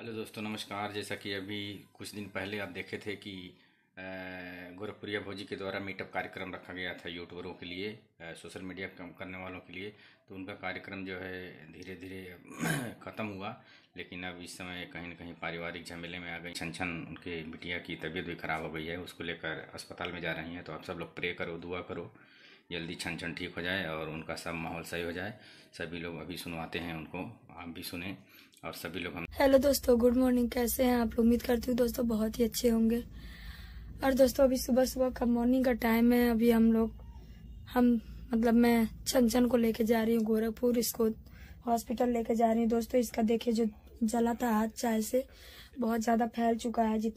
hello दोस्तों नमस्कार जैसा कि अभी कुछ दिन पहले आप देखे थे कि गोरखपुरिया भोजी के द्वारा मीटअप कार्यक्रम रखा गया था यूट्यूबरों के लिए सोशल मीडिया काम करने वालों के लिए तो उनका कार्यक्रम जो है धीरे धीरे ख़त्म हुआ लेकिन अब इस समय कहीं ना कहीं पारिवारिक झमेले में आ गई छन छन उनके बिटिया की तबीयत भी खराब हो गई है उसको लेकर अस्पताल में जा रही हैं तो आप सब लोग प्रे करो दुआ करो जल्दी छन छन ठीक हो जाए और उनका सब माहौल सही हो जाए सभी लोग अभी सुनवाते हैं उनको आप भी सुने और सभी लोग हम हेलो दोस्तों गुड मॉर्निंग कैसे हैं आप उम्मीद करती हूँ दोस्तों बहुत ही अच्छे होंगे और दोस्तों अभी सुबह सुबह का मॉर्निंग का टाइम है अभी हम लोग हम मतलब मैं छन छन को लेके जा रही हूँ गोरखपुर इसको हॉस्पिटल लेके जा रही हूँ दोस्तों इसका देखिए जो जला था हाथ चाय से बहुत ज़्यादा फैल चुका है